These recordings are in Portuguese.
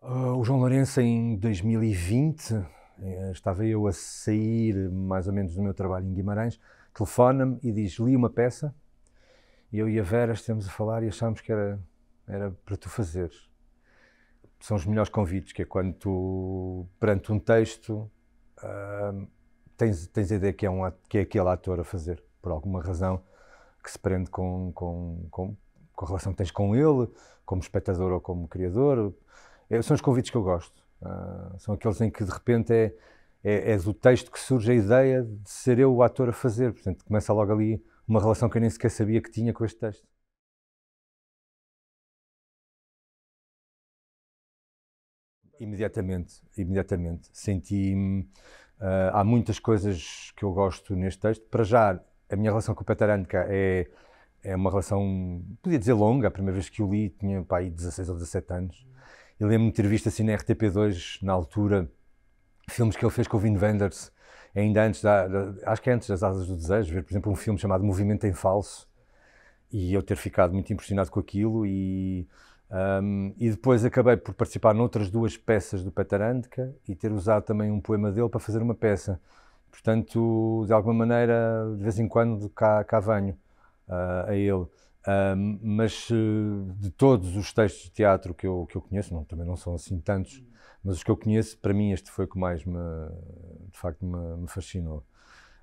Uh, o João Lourenço, em 2020, eh, estava eu a sair mais ou menos do meu trabalho em Guimarães, telefona-me e diz: Li uma peça, e eu e a Vera estamos a falar e achámos que era, era para tu fazeres. São os melhores convites, que é quando tu, perante um texto, uh, tens, tens a ideia que é, um, que é aquele ator a fazer, por alguma razão que se prende com, com, com, com a relação que tens com ele, como espectador ou como criador. É, são os convites que eu gosto. Uh, são aqueles em que de repente é, é, é, do texto que surge a ideia de ser eu o ator a fazer. Portanto, começa logo ali uma relação que eu nem sequer sabia que tinha com este texto. Imediatamente, imediatamente. Senti-me. Uh, ah, há muitas coisas que eu gosto neste texto. Para já, a minha relação com o Petarândica é, é uma relação, podia dizer longa. A primeira vez que o li tinha pá, aí 16 ou 17 anos. Eu lembro-me de ter visto assim na RTP2, na altura, filmes que ele fez com o Vin Wenders, ainda antes, da, da, acho que é antes das Asas do Desejo, ver, por exemplo, um filme chamado Movimento em Falso, e eu ter ficado muito impressionado com aquilo e... Um, e depois acabei por participar noutras duas peças do Patarandka e ter usado também um poema dele para fazer uma peça. Portanto, de alguma maneira, de vez em quando, cá, cá venho uh, a ele mas eh, de todos os textos de teatro que eu, que eu conheço, não, também não são assim tantos, mas os que eu conheço, para mim este foi o que mais me, de facto, me, me fascinou.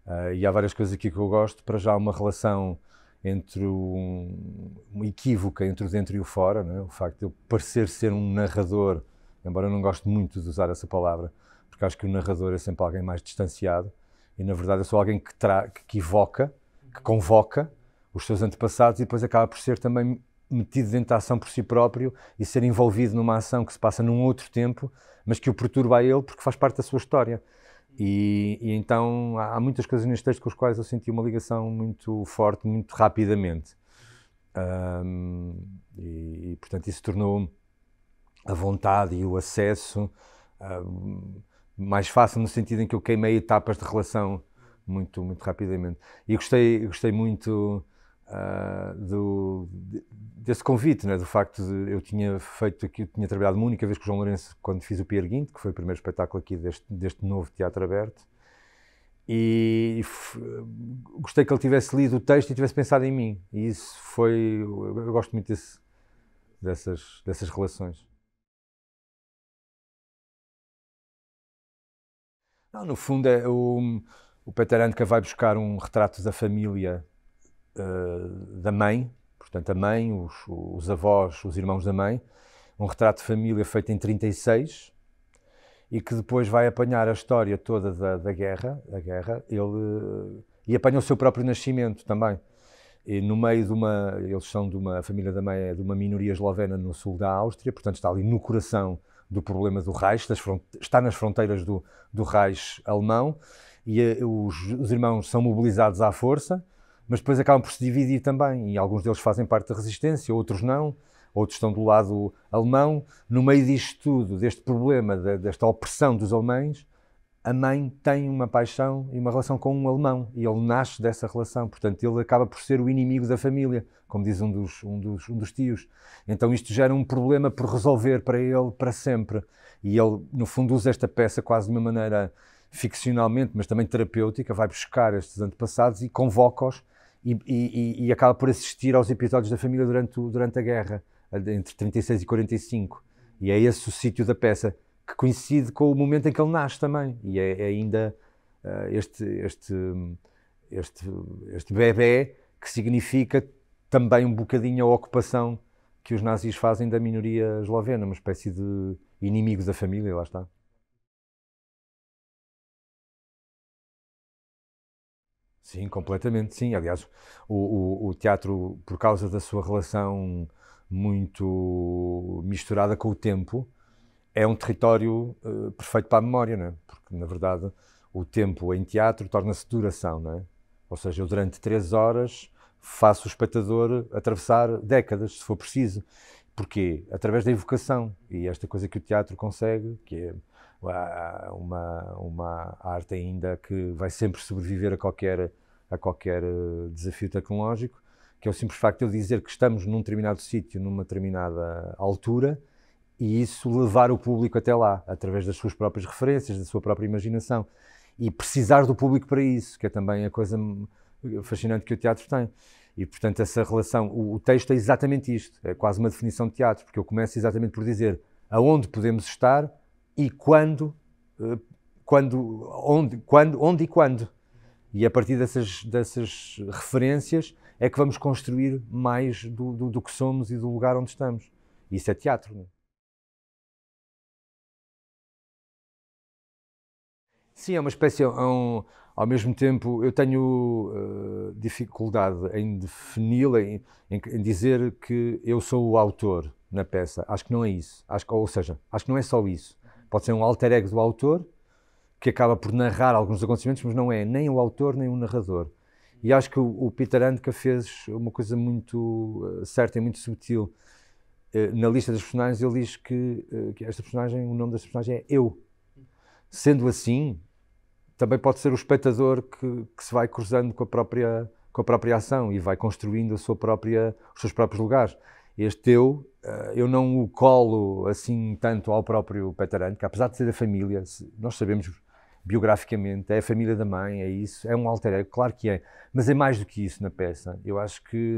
Uh, e há várias coisas aqui que eu gosto, para já uma relação entre um, uma equívoca entre o dentro e o fora, é? o facto de eu parecer ser um narrador, embora eu não gosto muito de usar essa palavra, porque acho que o narrador é sempre alguém mais distanciado, e na verdade eu sou alguém que, tra que evoca, que convoca, os seus antepassados e depois acaba por ser também metido dentro da ação por si próprio e ser envolvido numa ação que se passa num outro tempo, mas que o perturba a ele porque faz parte da sua história. E, e então há, há, muitas coisas neste texto com as quais eu senti uma ligação muito forte, muito rapidamente. Um, e, e, portanto isso tornou a vontade e o acesso mais fácil no sentido em que eu queimei etapas de relação muito muito rapidamente. E gostei gostei muito uh, do, desse convite, né? do facto de eu tinha feito aqui, tinha trabalhado uma única vez com o João Lourenço quando fiz o Pierre Guinte, que foi o primeiro espetáculo aqui deste, deste novo teatro aberto, e, gostei que ele tivesse lido o texto e tivesse pensado em mim. E isso foi. Eu, gosto muito desse, dessas, dessas relações. Não, no fundo, é, o, o Peter Antka vai buscar um retrato da família uh, da mãe, portanto, a mãe, os, os, avós, os irmãos da mãe, um retrato de família feito em 36 e que depois vai apanhar a história toda da, da guerra, da guerra, ele eh, e apanha o seu próprio nascimento também. E no meio de uma, eles são de uma a família da mãe, é de uma minoria eslovena no sul da Áustria, portanto está ali no coração do problema do Reich, está nas fronteiras do, do Reich alemão, e eh, os, os, irmãos são mobilizados à força, mas depois acabam por se dividir também, e alguns deles fazem parte da resistência, outros não, outros estão do lado alemão. No meio disto tudo, deste problema, desta opressão dos alemães, a mãe tem uma paixão e uma relação com um alemão, e ele nasce dessa relação, portanto ele acaba por ser o inimigo da família, como diz um dos, um dos, um dos tios. Então isto gera um problema por resolver para ele para sempre, e ele, no fundo, usa esta peça quase de uma maneira ficcionalmente, mas também terapêutica, vai buscar estes antepassados e convoca-os e, e, e, acaba por assistir aos episódios da família durante, durante a guerra, entre 36 e 45. E é esse o sítio da peça, que coincide com o momento em que ele nasce também. E é, é ainda uh, este, este, este, este bebê que significa também um bocadinho a ocupação que os nazis fazem da minoria eslovena, uma espécie de inimigo da família, lá está. Sim, completamente, sim. Aliás, o, o, o teatro, por causa da sua relação muito misturada com o tempo, é um território uh, perfeito para a memória, não é? Porque, na verdade, o tempo em teatro torna-se duração, não é? Ou seja, eu durante três horas faço o espectador atravessar décadas, se for preciso. Porquê? Através da evocação. E esta coisa que o teatro consegue, que é uma, uma arte ainda que vai sempre sobreviver a qualquer, a qualquer eh, desafio tecnológico, que é o simples facto de eu dizer que estamos num determinado sítio, numa determinada altura, e isso levar o público até lá, através das suas próprias referências, da sua própria imaginação. E precisar do público para isso, que é também a coisa hum, fascinante que o teatro tem. E, portanto, essa relação, o, o texto é exatamente isto, é quase uma definição de teatro, porque eu começo exatamente por dizer aonde podemos estar e quando, eh, quando, onde, quando, onde e quando. E a partir dessas, dessas referências é que vamos construir mais do, do, do que somos e do lugar onde estamos. Isso é teatro. Não é? Sim, é uma espécie. É um, ao mesmo tempo, eu tenho uh, dificuldade em defini-la, em, em, em, dizer que eu sou o autor na peça. Acho que não é isso. Acho, ou seja, acho que não é só isso pode ser um alter ego do autor, que acaba por narrar alguns acontecimentos, mas não é nem o autor nem o narrador. E acho que o, o Peter Handke fez uma coisa muito uh, certa e muito subtil. Uh, na lista das personagens, ele diz que, uh, que, esta personagem, o nome desta personagem é Eu. Sendo assim, também pode ser o espectador que, que se vai cruzando com a própria com a própria ação e vai construindo a sua própria, os seus próprios lugares. Este eu, eh, eu não o colo assim tanto ao próprio Petarante, que apesar de ser da família, nós sabemos biograficamente, é a família da mãe, é isso, é um alter ego, claro que é, mas é mais do que isso na peça. Eu acho que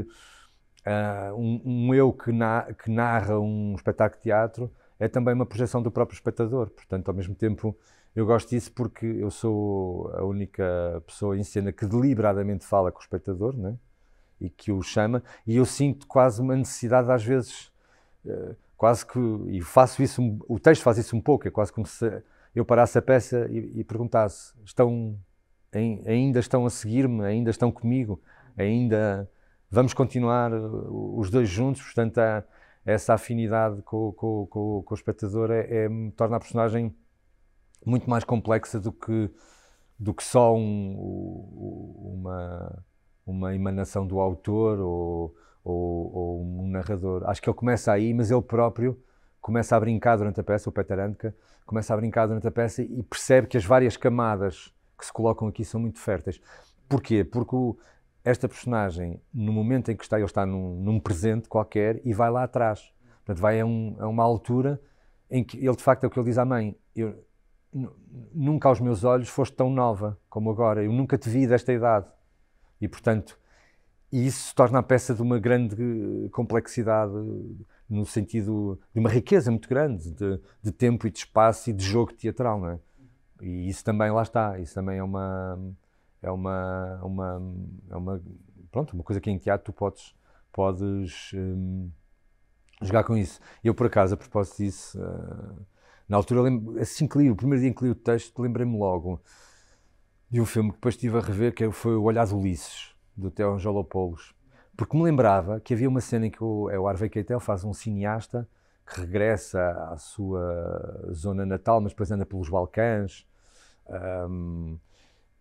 uh, um, um, eu que, na, que, narra um espetáculo de teatro é também uma projeção do próprio espectador, portanto, ao mesmo tempo, eu gosto disso porque eu sou a única pessoa em cena que deliberadamente fala com o espectador, não é? e que o chama, e eu sinto quase uma necessidade, às vezes, eh, quase que, e faço isso, o texto faz isso um pouco, é quase como se eu parasse a peça e, e perguntasse: estão, ainda estão a seguir-me, ainda estão comigo, ainda vamos continuar eh, os dois juntos, portanto, há, essa afinidade com, com, com, com o espectador é, é, torna a personagem muito mais complexa do que, do que só um, uma uma emanação do autor ou, ou, ou, um narrador. Acho que ele começa aí, mas ele próprio começa a brincar durante a peça, o Peter Handke, começa a brincar durante a peça e percebe que as várias camadas que se colocam aqui são muito férteis. Porquê? Porque o, esta personagem, no momento em que está, ele está num, num presente qualquer e vai lá atrás. Portanto, vai a, um, a, uma altura em que ele, de facto, é o que ele diz à mãe: eu, Nunca aos meus olhos foste tão nova como agora, eu nunca te vi desta idade. E, portanto, isso torna a peça de uma grande eh, complexidade, no sentido de uma riqueza muito grande de, de tempo e de espaço e de jogo teatral, não é? E isso também, lá está, isso também é uma. É uma, uma, é uma pronto, uma coisa que em teatro tu podes, podes hum, jogar com isso. Eu, por acaso, a propósito disso, uh, na altura, assim que li, o primeiro dia em que li o texto, lembrei-me logo de um filme que depois estive a rever, que é foi O Olhar de Ulisses, do Theo Angelopoulos. Porque me lembrava que havia uma cena em que o, é o Harvey Keitel faz um cineasta que regressa à sua zona natal, mas depois anda pelos Balcãs. Um,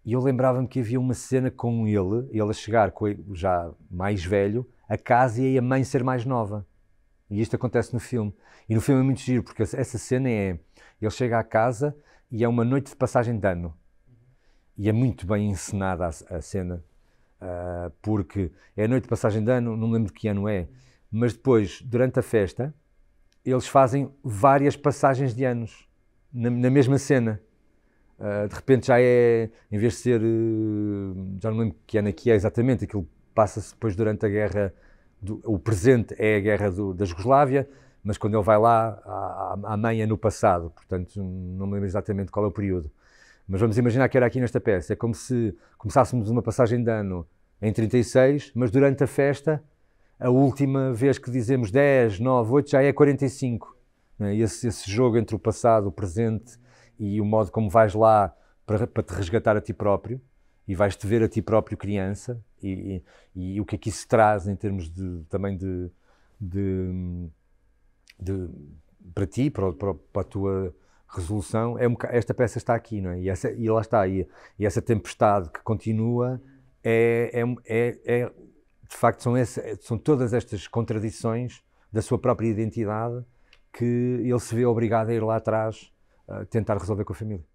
e eu lembrava-me que havia uma cena com ele, ele a chegar, já mais velho, a casa e a mãe ser mais nova. E isto acontece no filme. E no filme é muito giro, porque essa cena é. Ele chega à casa e é uma noite de passagem de ano e é muito bem encenada a, a cena, uh, porque é a noite de passagem de ano, não me lembro de que ano é, mas depois, durante a festa, eles fazem várias passagens de anos na, na mesma cena. Uh, de repente já é, em vez de ser, uh, já não lembro que ano aqui é, é exatamente, aquilo passa-se depois durante a guerra, do, o presente é a guerra do, da Jugoslávia, mas quando ele vai lá, a, mãe é no passado, portanto não me lembro exatamente qual é o período. Mas vamos imaginar que era aqui nesta peça. É como se começássemos uma passagem de ano em 36, mas durante a festa, a última vez que dizemos 10, 9, 8 já é 45. Né? Esse, esse jogo entre o passado, o presente e o modo como vais lá para, para te resgatar a ti próprio e vais-te ver a ti próprio criança e, e, e, o que é que isso traz em termos de, também de, de, de para ti, para, para, para a tua resolução, é um, esta peça está aqui, não é? E, essa, e lá está, e, e essa tempestade que continua é, é, é, é de facto, são, são todas estas contradições da sua própria identidade que ele se vê obrigado a ir lá atrás uh, tentar resolver com a família.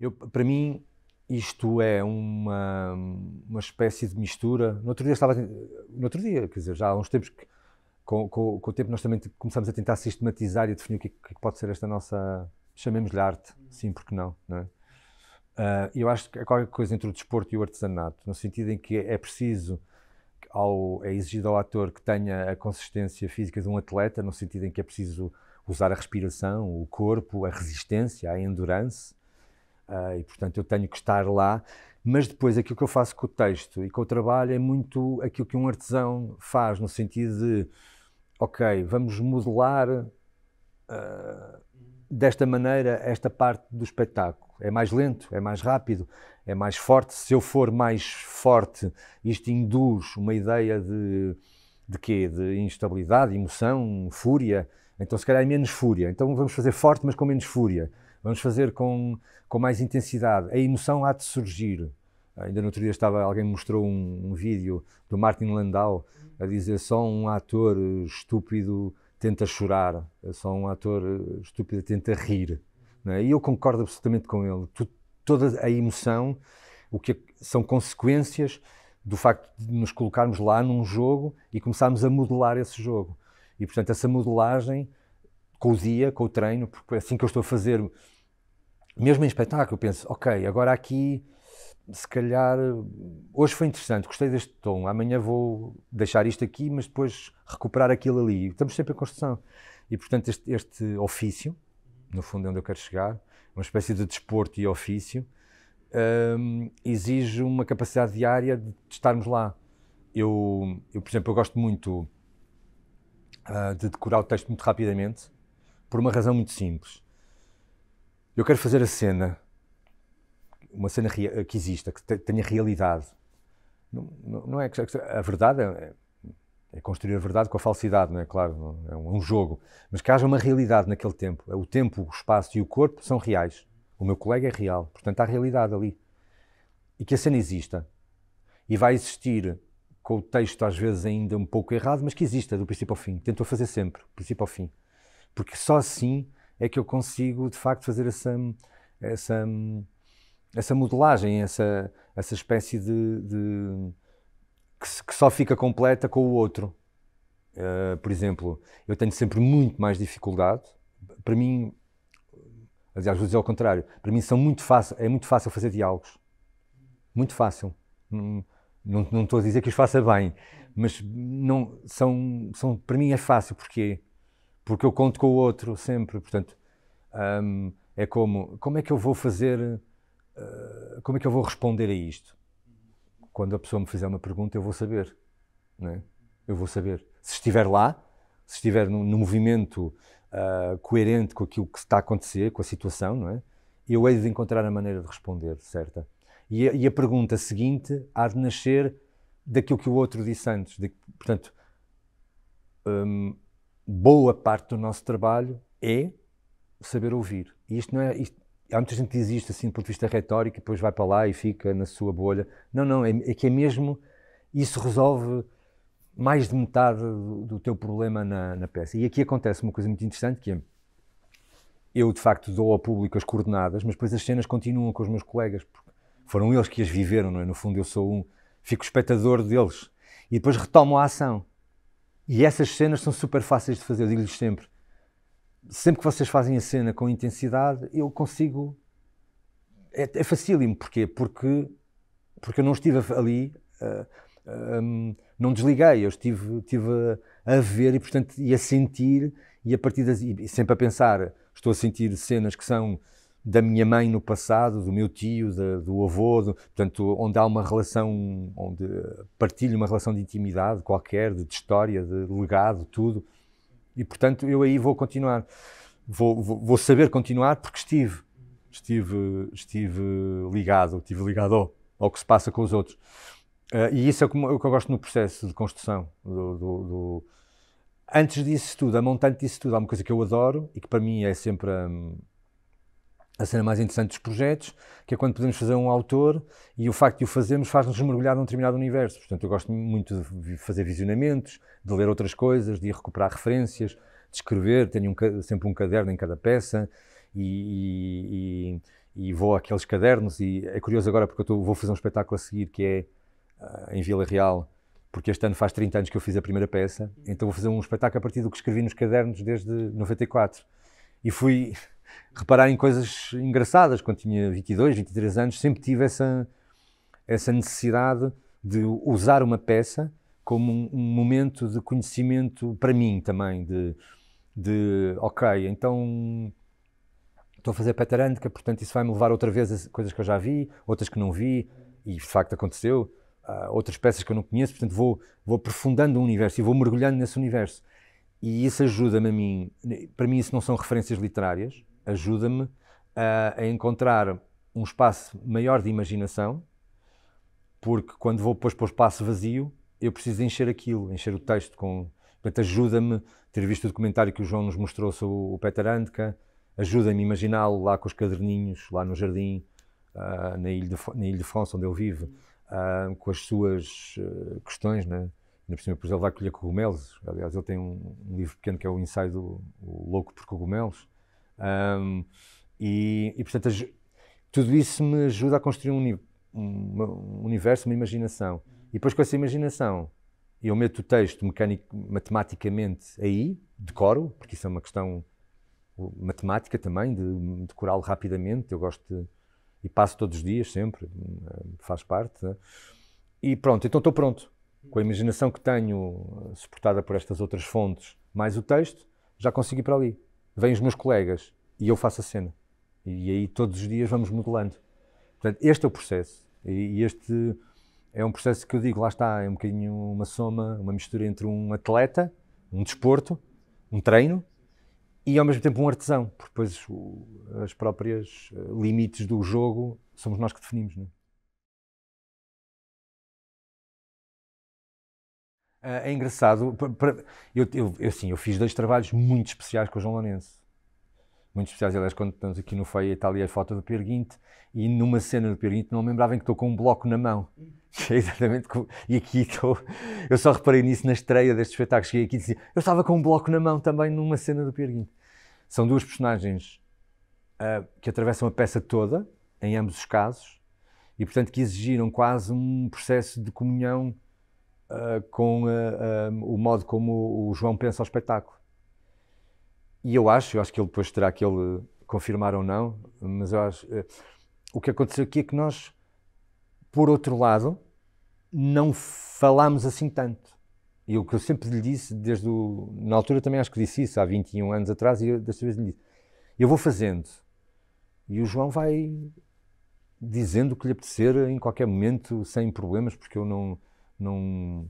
Eu, para mim, isto é uma, uma espécie de mistura. No outro dia estava. No outro dia, quer dizer, já há uns tempos que com, com, com o tempo nós também começamos a tentar sistematizar e definir o que, é que pode ser esta nossa, chamemos-lhe arte, sim, porque não, não Uh, eu acho que é qualquer coisa entre o desporto e o artesanato, no sentido em que é preciso, ao, é exigido ao ator que tenha a consistência física de um atleta, no sentido em que é preciso usar a respiração, o corpo, a resistência, a endurance, uh, e portanto eu tenho que estar lá. Mas depois aquilo que eu faço com o texto e com o trabalho é muito aquilo que um artesão faz, no sentido de ok, vamos modelar uh, desta maneira esta parte do espetáculo. É mais lento, é mais rápido, é mais forte. Se eu for mais forte, isto induz uma ideia de, de quê? De instabilidade, emoção, fúria. Então, se calhar, é menos fúria. Então, vamos fazer forte, mas com menos fúria. Vamos fazer com, com mais intensidade. A emoção há de surgir. Ainda no outro dia estava, alguém me mostrou um, um, vídeo do Martin Landau a dizer só um ator eh, estúpido tenta chorar, eh, só um ator eh, estúpido tenta rir. É? E eu concordo absolutamente com ele. Tu, toda a emoção, o é que são consequências do facto de nos colocarmos lá num jogo e começarmos a modelar esse jogo. E portanto essa modelagem com o dia, com o treino, porque é assim que eu estou a fazer, mesmo em espetáculo, eu penso, ok, agora aqui se calhar hoje foi interessante, gostei deste tom, amanhã vou deixar isto aqui, mas depois recuperar aquilo ali. Estamos sempre em construção. E portanto, este, este ofício, no fundo, é onde eu quero chegar, uma espécie de desporto e ofício, um, exige uma capacidade diária de estarmos lá. Eu, eu por exemplo, eu gosto muito uh, de decorar o texto muito rapidamente, por uma razão muito simples. Eu quero fazer a cena uma cena eh, que exista, que tenha realidade. Não, não é a verdade é, é, construir a verdade com a falsidade, não é claro, é, é um jogo, mas que haja uma realidade naquele tempo. É o tempo, o espaço e o corpo são reais. O meu colega é real, portanto há realidade ali e que a cena exista e vai existir com o texto às vezes ainda um pouco errado, mas que exista do princípio ao fim. Tento fazer sempre, do princípio ao fim, porque só assim é que eu consigo de facto fazer essa, essa essa modelagem, essa, essa espécie de, de que, que, só fica completa com o outro. Uh, por exemplo, eu tenho sempre muito mais dificuldade. Para mim, aliás, vou dizer ao contrário, para mim são muito fácil, é muito fácil fazer diálogos. Muito fácil. Não, não, não estou a dizer que os faça bem, mas não, são, são, para mim é fácil. Porquê? Porque eu conto com o outro sempre. Portanto, um, é como, como é que eu vou fazer ah, como é que eu vou responder a isto? Quando a pessoa me fizer uma pergunta, eu vou saber. Né? Eu vou saber. Se estiver lá, se estiver no, movimento uh, coerente com aquilo que está a acontecer, com a situação, não é? eu hei de encontrar a maneira de responder certa. E a, e a pergunta seguinte há de nascer daquilo que o outro disse antes. De, portanto, hum, boa parte do nosso trabalho é saber ouvir. E isto não é. Isto, há muita gente que diz isto assim do ponto de vista retórico e depois vai para lá e fica na sua bolha. Não, não, é, é que é mesmo, isso resolve mais de metade do, do teu problema na, na, peça. E aqui acontece uma coisa muito interessante que é, eu de facto dou ao público as coordenadas, mas depois as cenas continuam com os meus colegas, porque foram eles que as viveram, não é? No fundo eu sou um, fico espectador deles. E depois retomo a ação. E essas cenas são super fáceis de fazer, digo-lhes sempre sempre que vocês fazem a cena com intensidade, eu consigo. É, é facílimo, porquê? Porque, porque eu não estive ali, uh, ah, ah, um, não desliguei, eu estive, estive a, a, ver e, portanto, e a sentir, e a partir das, e sempre a pensar, estou a sentir cenas que são da minha mãe no passado, do meu tio, da, do avô, do, portanto, onde há uma relação, onde partilho uma relação de intimidade qualquer, de, de história, de legado, tudo. E, portanto, eu aí vou continuar. Vou, vou, vou saber continuar porque estive, estive, estive ligado, estive ligado ao, ao que se passa com os outros. Uh, e isso é o que eu gosto no processo de construção. Do, do, do... Antes disso tudo, a montante disso tudo, há uma coisa que eu adoro e que para mim é sempre. Um, a cena mais interessante dos projetos, que é quando podemos fazer um autor e o facto de o fazermos faz-nos mergulhar num determinado universo. Portanto, eu gosto muito de fazer visionamentos, de ler outras coisas, de ir recuperar referências, de escrever. Tenho um, sempre um caderno em cada peça e, e, e, vou àqueles cadernos. E é curioso agora porque eu vou fazer um espetáculo a seguir que é uh, em Vila Real, porque este ano faz 30 anos que eu fiz a primeira peça. Então vou fazer um espetáculo a partir do que escrevi nos cadernos desde 94. E fui reparar em coisas engraçadas. Quando tinha 22, 23 anos, sempre tive essa, essa necessidade de usar uma peça como um, um momento de conhecimento para mim também, de, de ok, então estou a fazer petarândica, portanto isso vai-me levar outra vez a coisas que eu já vi, outras que não vi, e de facto aconteceu, uh, outras peças que eu não conheço, portanto vou, vou aprofundando o universo e vou mergulhando nesse universo. E isso ajuda-me a mim, para mim isso não são referências literárias, ajuda-me a, a, encontrar um espaço maior de imaginação, porque quando vou depois para o espaço vazio, eu preciso encher aquilo, encher o texto com. Portanto, ajuda-me ter visto o documentário que o João nos mostrou sobre o Peter Antka, ajuda-me a imaginá-lo lá com os caderninhos, lá no jardim, uh, na, ilha de, na Ilha de França, onde ele vive, uh, com as suas uh, questões, né? Ainda por cima, depois ele vai colher cogumelos. Aliás, ele tem um, um livro pequeno que é o ensaio do o Louco por Cogumelos. Um, e, e, portanto, tudo isso me ajuda a construir um, um, universo, uma imaginação. E depois, com essa imaginação, eu meto o texto mecânico, matematicamente aí, decoro, porque isso é uma questão matemática também, de decorá-lo rapidamente. Eu gosto de, e passo todos os dias, sempre, hum, faz parte. Né? E pronto, então estou pronto. Com a imaginação que tenho, eh, suportada por estas outras fontes, mais o texto, já consegui para ali vêm os meus colegas e eu faço a cena. E aí todos os dias vamos modelando. Portanto, este é o processo. E este é um processo que eu digo, lá está, é um bocadinho uma soma, uma mistura entre um atleta, um desporto, um treino e ao mesmo tempo um artesão, porque depois os próprios eh, limites do jogo somos nós que definimos. Não é? Ah, é engraçado. eu, eu, eu, assim, eu fiz dois trabalhos muito especiais com o João Lourenço. Muito especiais, aliás, quando estamos aqui no está Itália, a foto do Pierguinte e numa cena do Pierguinte não me lembrava que estou com um bloco na mão. É exatamente como, E aqui estou. Eu só reparei nisso na estreia deste espetáculo. Cheguei aqui e disse: Eu estava com um bloco na mão também numa cena do Pierguinte São duas personagens uh, que atravessam a peça toda, em ambos os casos, e portanto que exigiram quase um processo de comunhão uh, com uh, eh, um, eh, o modo como o João pensa o espetáculo. E eu acho, eu acho que ele depois terá que ele confirmar ou não, mas eu acho. Uh, o que aconteceu aqui é que nós, por outro lado, não falámos assim tanto. E o que eu sempre lhe disse, desde o, na altura também acho que disse isso, há 21 anos atrás, e eu, desta vez lhe disse: eu vou fazendo. E o João vai dizendo o que lhe apetecer em qualquer momento, sem problemas, porque eu não não,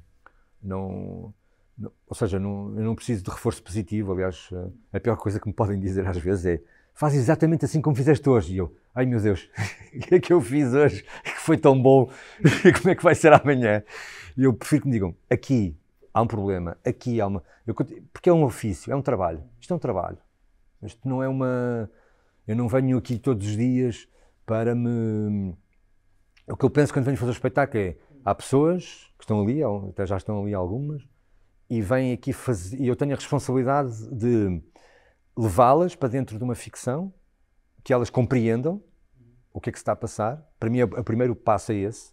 não, não ou seja, não, eu não preciso de reforço positivo. Aliás, eh, a pior coisa que me podem dizer às vezes é faz exatamente assim como fizeste hoje. E eu, ai meu Deus, o que é que eu fiz hoje que foi tão bom? como é que vai ser amanhã? E eu prefiro que me digam, aqui há um problema, aqui há uma... Eu, porque é um ofício, é um trabalho. Isto é um trabalho. Isto não é uma... Eu não venho aqui todos os dias para me... O que eu penso quando venho fazer o espetáculo é Há pessoas que estão ali, até já estão ali algumas, e vêm aqui fazer. E eu tenho a responsabilidade de levá-las para dentro de uma ficção, que elas compreendam o que é que se está a passar. Para mim, o primeiro passo é esse.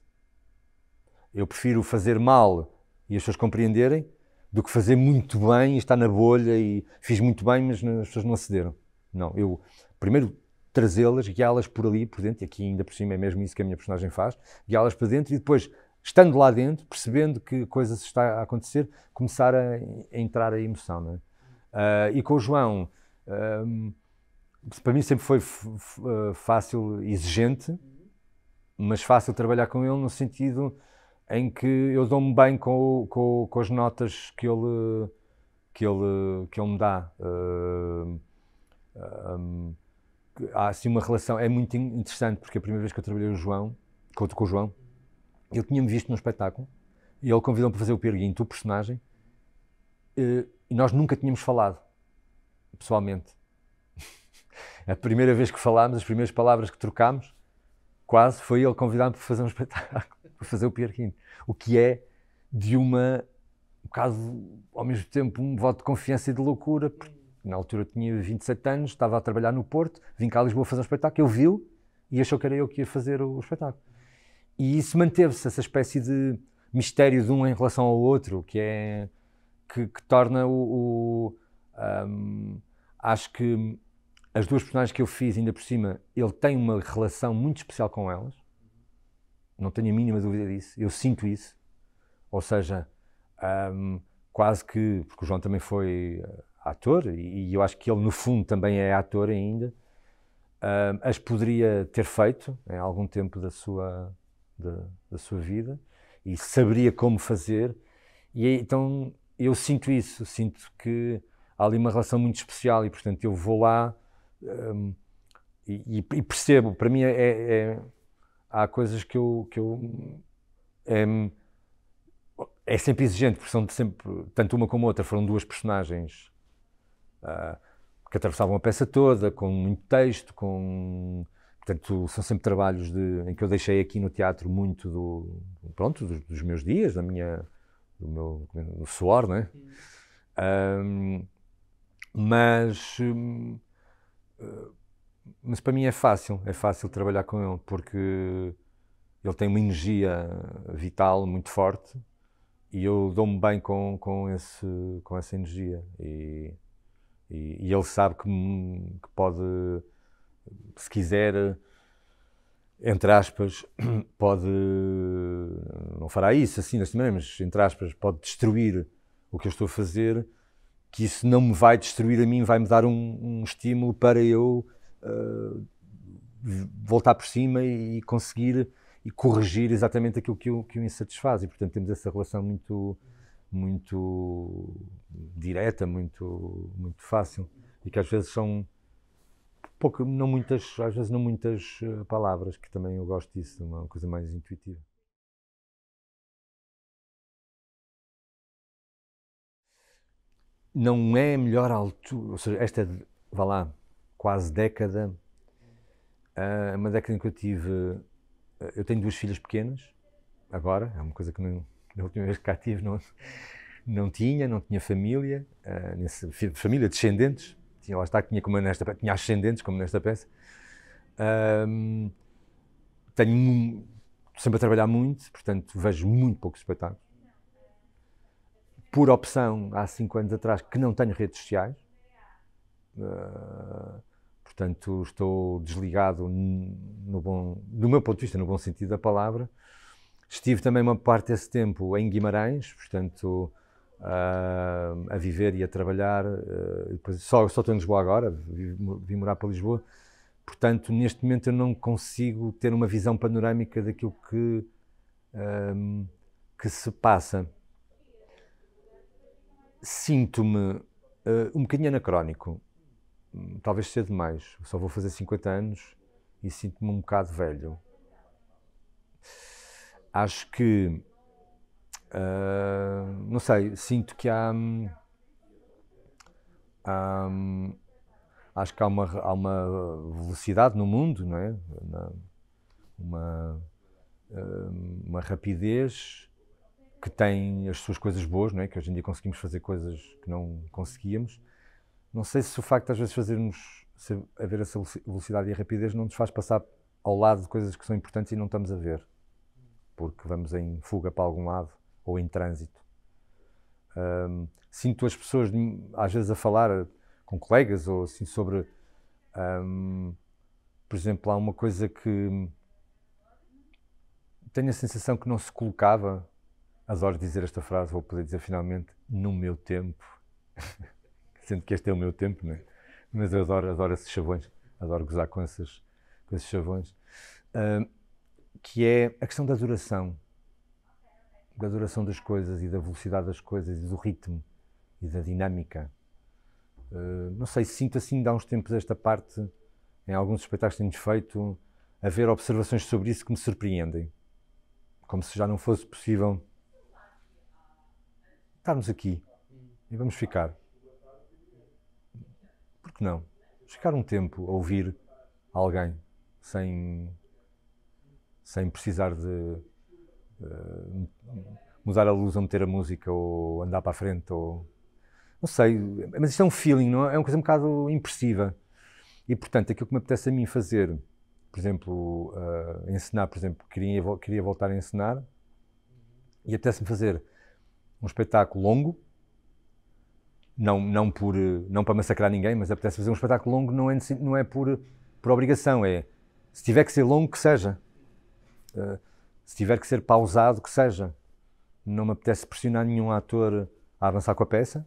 Eu prefiro fazer mal e as pessoas compreenderem do que fazer muito bem e estar na bolha e fiz muito bem, mas as pessoas não acederam. Não, eu primeiro trazê-las, guiá-las por ali, por dentro, e aqui ainda por cima é mesmo isso que a minha personagem faz, guiá-las para dentro e depois estando lá dentro, percebendo que coisas está a acontecer, começar a, a entrar a emoção. É? Uh, e com o João, ah, para mim sempre foi ah, fácil, exigente, mas fácil trabalhar com ele no sentido em que eu dou-me bem com, com, com, as notas que ele, que ele, que ele me dá. Uh, um, há assim uma relação, é muito interessante, porque a primeira vez que eu trabalhei com o João, com, com o João, eu tinha-me visto num espetáculo e ele convidou-me para fazer o Pierguinho, o personagem, eh, e nós nunca tínhamos falado, pessoalmente. A primeira vez que falámos, as primeiras palavras que trocámos, quase foi ele convidar-me para fazer um espetáculo, para fazer o Pierguinho. O que é de uma, um bocado, ao mesmo tempo, um voto de confiança e de loucura, porque na altura eu tinha 27 anos, estava a trabalhar no Porto, vim cá a Lisboa fazer um espetáculo, ele viu e achou que era eu que ia fazer o espetáculo e isso manteve-se, essa espécie de mistério de um em relação ao outro, que é que, que torna o. o um, acho que as duas personagens que eu fiz, ainda por cima, ele tem uma relação muito especial com elas. Não tenho a mínima dúvida disso. Eu sinto isso. Ou seja, um, quase que. Porque o João também foi eh, ator, e, eu acho que ele, no fundo, também é ator ainda. Um, as poderia ter feito em algum tempo da sua da, da sua vida e saberia como fazer. E então eu sinto isso, sinto que há ali uma relação muito especial e, portanto, eu vou lá um, e, e, percebo. Para mim, é, é, é, há coisas que eu. Que eu é, é sempre exigente, porque são sempre, tanto uma como outra, foram duas personagens uh, que atravessavam a peça toda, com muito texto, com portanto, são sempre trabalhos de, em que eu deixei aqui no teatro muito do, pronto, dos, dos meus dias, da minha, do meu do suor, né? Um, mas, hum, eh, mas para mim é fácil, é fácil trabalhar com ele, porque ele tem uma energia vital muito forte e eu dou-me bem com, com, esse, com essa energia. E, e, e ele sabe que, que pode se quiser, entre aspas, pode. Não fará isso assim desta maneira, mas entre aspas, pode destruir o que eu estou a fazer, que isso não me vai destruir a mim, vai-me dar um, um, estímulo para eu uh, voltar por cima e, conseguir e corrigir exatamente aquilo que o, que o insatisfaz. E, portanto, temos essa relação muito muito direta, muito muito fácil e que às vezes são pouco, não muitas, às vezes não muitas eh, palavras, que também eu gosto disso, uma coisa mais intuitiva. Não é a melhor altura, ou seja, esta, é vá lá, quase década, ah, uma década em que eu tive, eh, eu tenho duas filhas pequenas, agora, é uma coisa que não, na última vez que cá tive não, não tinha, não tinha família, ah, família, descendentes, tinha lá está, tinha, como nesta, tinha ascendentes, como nesta peça. Um, tenho sempre a trabalhar muito, portanto vejo muito poucos espetáculos. Por opção, há cinco anos atrás, que não tenho redes sociais. Uh, portanto, estou desligado no bom, do meu ponto de vista, no bom sentido da palavra. Estive também uma parte desse tempo em Guimarães, portanto, uh, a viver e a trabalhar. Uh, só, só estou em Lisboa agora, vim, morar para Lisboa. Portanto, neste momento eu não consigo ter uma visão panorâmica daquilo que, um, ah, que se passa. Sinto-me uh, um bocadinho anacrónico, talvez seja demais. Só vou fazer 50 anos e sinto-me um bocado velho. Acho que Uh, não sei, sinto que há, hum, há. Hum, acho que há uma, há uma velocidade no mundo, não é? Uma, hum, uma rapidez que tem as suas coisas boas, não é? Que hoje em dia conseguimos fazer coisas que não conseguíamos. Não sei se o facto de às vezes fazermos haver essa velocidade e a rapidez não nos faz passar ao lado de coisas que são importantes e não estamos a ver, porque vamos em fuga para algum lado ou em trânsito. Um, sinto as pessoas, às vezes, a falar com colegas ou assim sobre. Um, por exemplo, há uma coisa que tenho a sensação que não se colocava, às horas de dizer esta frase, vou poder dizer finalmente, no meu tempo. Sendo que este é o meu tempo, não é? Mas eu adoro, adoro esses chavões, adoro gozar com esses, com esses chavões. Um, que é a questão da duração da duração das coisas e da velocidade das coisas e do ritmo e da dinâmica. Uh, não sei, sinto assim, de há uns tempos esta parte, em alguns espetáculos que tenho feito, haver observações sobre isso que me surpreendem. Como se já não fosse possível estarmos aqui e vamos ficar. Por que não? Ficar um tempo a ouvir alguém sem, sem precisar de uh, eh, mudar a luz ou meter a música ou andar para a frente ou não sei, mas isto é um feeling, não é? é uma coisa um bocado impressiva. E portanto, aquilo que me apetece a mim fazer, por exemplo, uh, eh, ensinar, por exemplo, queria, queria voltar a ensinar e apetece-me fazer um espetáculo longo, não, não, por, não para massacrar ninguém, mas apetece fazer um espetáculo longo, não é, não é por, por obrigação, é se tiver que ser longo, que seja. Uh, se tiver que ser pausado, que seja. Não me apetece pressionar nenhum ator a avançar com a peça,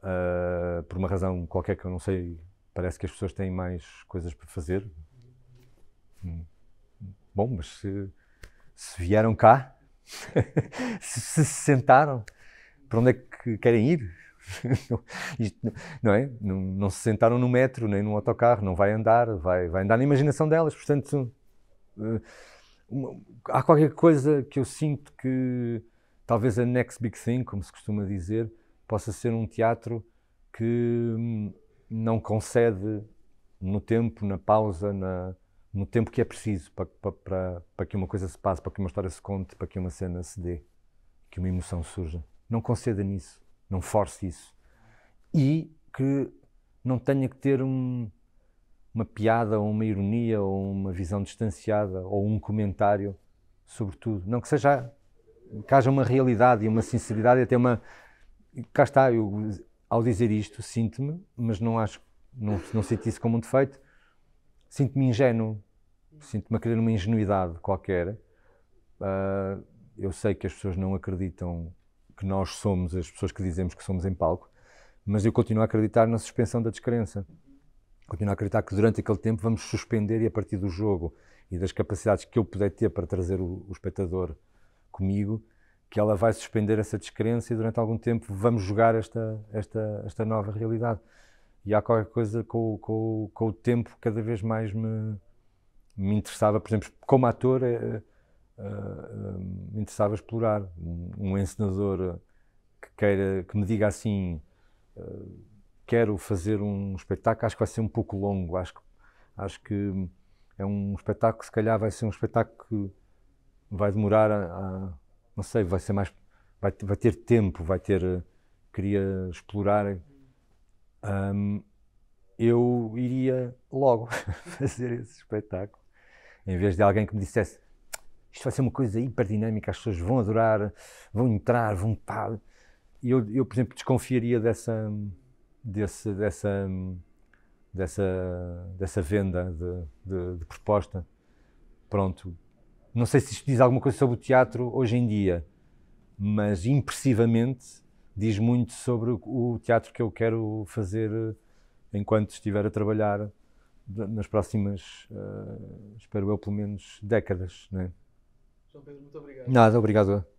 uh, por uma razão qualquer que eu não sei. Parece que as pessoas têm mais coisas para fazer. Hum. Bom, mas se, se vieram cá, se, se sentaram, para onde é que querem ir? Isto, não, é? Não, não, se sentaram no metro, nem no autocarro, não vai andar, vai, vai andar na imaginação delas. Portanto, uh, uma, há qualquer coisa que eu sinto que talvez a next big thing, como se costuma dizer, possa ser um teatro que hum, não concede no tempo, na pausa, na, no tempo que é preciso para, para, para, que uma coisa se passe, para que uma história se conte, para que uma cena se dê, que uma emoção surja. Não conceda nisso, não force isso. E que não tenha que ter um, uma piada ou uma ironia ou uma visão distanciada ou um comentário sobre tudo. Não que seja que haja uma realidade e uma sinceridade e até uma cá está, eu ao dizer isto sinto-me, mas não acho não, não sinto isso como um defeito sinto-me ingênuo sinto-me a querer uma ingenuidade qualquer uh, eu sei que as pessoas não acreditam que nós somos as pessoas que dizemos que somos em palco mas eu continuo a acreditar na suspensão da descrença continuo a acreditar que durante aquele tempo vamos suspender e a partir do jogo e das capacidades que eu puder ter para trazer o, o espectador comigo, que ela vai suspender essa descrença e durante algum tempo vamos jogar esta, esta, esta nova realidade. E há qualquer coisa com, com, com o tempo que cada vez mais me, me interessava, por exemplo, como ator, é, é, é, me interessava explorar um, um encenador que queira, que me diga assim eh, quero fazer um espetáculo, acho que vai ser um pouco longo, acho, acho que é um espetáculo se calhar vai ser um espetáculo que vai demorar a, a não sei, vai ser mais vai, vai ter tempo, vai ter queria explorar um, eu iria logo fazer esse espetáculo em vez de alguém que me dissesse isto vai ser uma coisa hiperdinâmica, as pessoas vão adorar, vão entrar, vão pá. Eu, eu por exemplo, desconfiaria dessa, desse, dessa, dessa, dessa venda de, de, de, proposta. Pronto. Não sei se isto diz alguma coisa sobre o teatro hoje em dia, mas impressivamente diz muito sobre o teatro que eu quero fazer eh, enquanto estiver a trabalhar nas próximas, uh, espero eu, pelo menos décadas. né João Pedro, muito obrigado. Nada, obrigado.